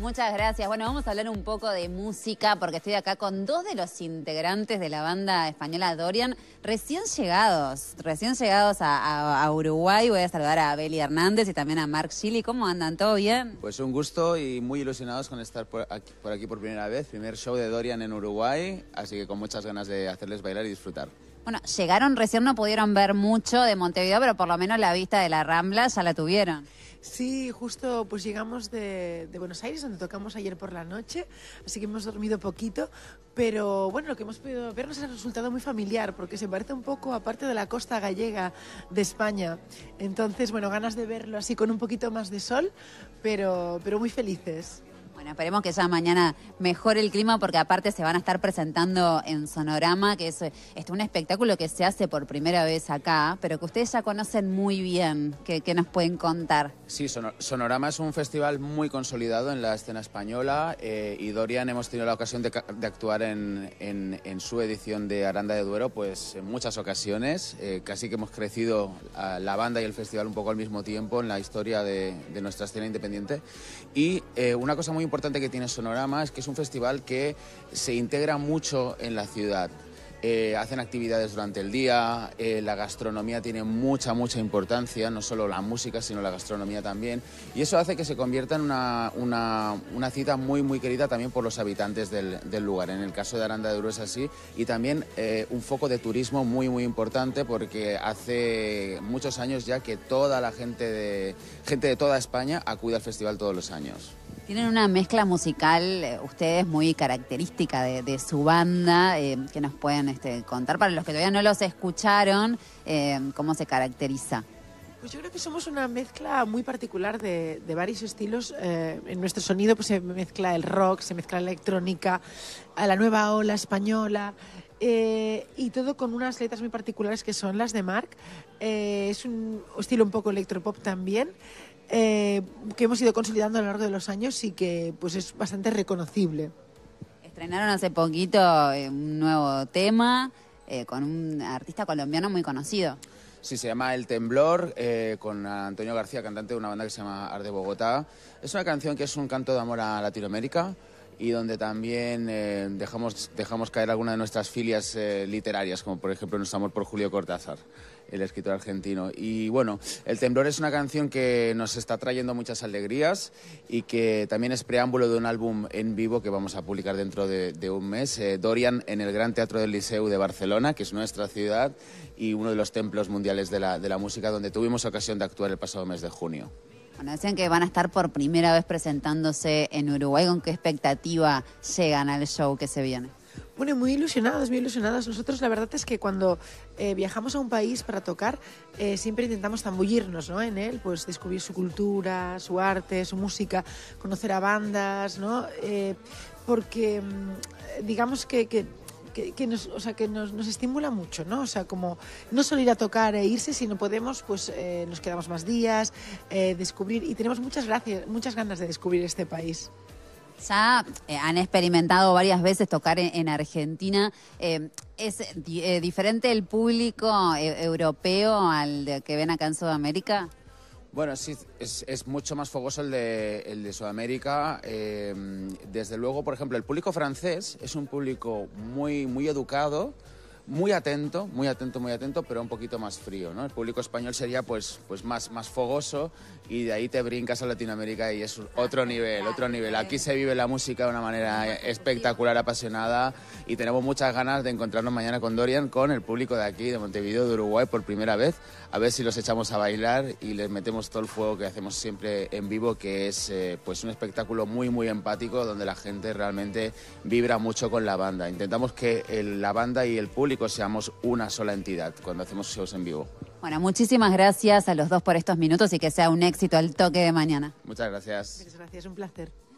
Muchas gracias. Bueno, vamos a hablar un poco de música porque estoy acá con dos de los integrantes de la banda española Dorian, recién llegados, recién llegados a, Uruguay. Voy a saludar a Beli Hernández y también a Mark Chili. ¿Cómo andan? ¿Todo bien? Pues un gusto y muy ilusionados con estar por aquí por, aquí por primera vez. Primer show de Dorian en Uruguay, así que con muchas ganas de hacerles bailar y disfrutar. Bueno, llegaron recién, no pudieron ver mucho de Montevideo, pero por lo menos la vista de la Rambla ya la tuvieron. Sí, justo pues llegamos de, Buenos Aires, donde tocamos ayer por la noche, así que hemos dormido poquito, pero bueno, lo que hemos podido ver nos ha resultado muy familiar, porque se parece un poco a parte de la costa gallega de España. Entonces, bueno, ganas de verlo así con un poquito más de sol, pero, pero muy felices. Bueno, esperemos que ya mañana mejore el clima porque aparte se van a estar presentando en Sonorama, que es, es un espectáculo que se hace por primera vez acá, pero que ustedes ya conocen muy bien, que, nos pueden contar. Sí, Sonorama es un festival muy consolidado en la escena española eh, y Dorian hemos tenido la ocasión de, actuar en, su edición de Aranda de Duero, pues en muchas ocasiones, eh, casi que hemos crecido a la banda y el festival un poco al mismo tiempo en la historia de, nuestra escena independiente. Y eh, una cosa muy importante que tiene Sonorama es que es un festival que se integra mucho en la ciudad. Eh, hacen actividades durante el día, eh, la gastronomía tiene mucha, mucha importancia, no solo la música, sino la gastronomía también, y eso hace que se convierta en una, una, cita muy, muy querida también por los habitantes del, lugar. En el caso de Aranda de Duro es así, y también eh, un foco de turismo muy, muy importante, porque hace muchos años ya que toda la gente de, gente de toda España acude al festival todos los años. Tienen una mezcla musical, eh, ustedes, muy característica de, su banda, eh, que nos pueden este, contar para los que todavía no los escucharon, eh, cómo se caracteriza. Pues yo creo que somos una mezcla muy particular de, varios estilos. en nuestro sonido pues, se mezcla el rock, se mezcla la electrónica, a la nueva ola española, eh, y todo con unas letras muy particulares que son las de Mark. Eh, es un estilo un poco electropop también. Eh, que hemos ido consolidando a lo largo de los años y que pues es bastante reconocible. Estrenaron hace poquito un nuevo tema con un artista colombiano muy conocido. Sí, se llama El Temblor, con Antonio García, cantante de una banda que se llama Arde Bogotá. Es una canción que es un canto de amor a Latinoamérica y donde también eh, dejamos, dejamos caer algunas de nuestras filias eh, literarias, como por ejemplo nuestro amor por Julio Cortázar, el escritor argentino. Y bueno, El Temblor es una canción que nos está trayendo muchas alegrías y que también es preámbulo de un álbum en vivo que vamos a publicar dentro de, un mes, eh, Dorian en el Gran Teatro del Liceu de Barcelona, que es nuestra ciudad y uno de los templos mundiales de la música, donde tuvimos ocasión de actuar el pasado mes de junio. Bueno, decían que van a estar por primera vez presentándose en Uruguay. ¿Con qué expectativa llegan al show que se viene? Bueno, muy ilusionadas, muy ilusionadas. Nosotros la verdad es que cuando eh, viajamos a un país para tocar, eh, siempre intentamos zambullirnos en él, pues descubrir su cultura, su arte, su música, conocer a bandas, ¿no? Eh, porque mm, digamos que que, nos, o sea, que nos, nos, estimula mucho, ¿no? O sea, como no solo ir a tocar e irse, sino podemos, pues eh, nos quedamos más días, eh, descubrir, y tenemos muchas, gracias, muchas ganas de descubrir este país. Ya eh, han experimentado varias veces tocar en, Argentina. ¿Es diferente el público europeo al que ven acá en Sudamérica? Bueno, sí, es, mucho más fogoso el de, el de Sudamérica. Eh, desde luego, por ejemplo, el público francés es un público muy, muy educado, muy atento, muy atento, muy atento, pero un poquito más frío, El público español sería, pues, pues más, más fogoso y de ahí te brincas a Latinoamérica y es otro nivel, otro nivel. Aquí se vive la música de una manera espectacular, apasionada y tenemos muchas ganas de encontrarnos mañana con Dorian, con el público de aquí, de Montevideo, de Uruguay, por primera vez, a ver si los echamos a bailar y les metemos todo el fuego que hacemos siempre en vivo, que es eh, pues un espectáculo muy, muy empático, donde la gente realmente vibra mucho con la banda. Intentamos que la banda y el público seamos una sola entidad cuando hacemos shows en vivo. Bueno, muchísimas gracias a los dos por estos minutos y que sea un éxito el toque de mañana. Muchas gracias. Muchas gracias, un placer.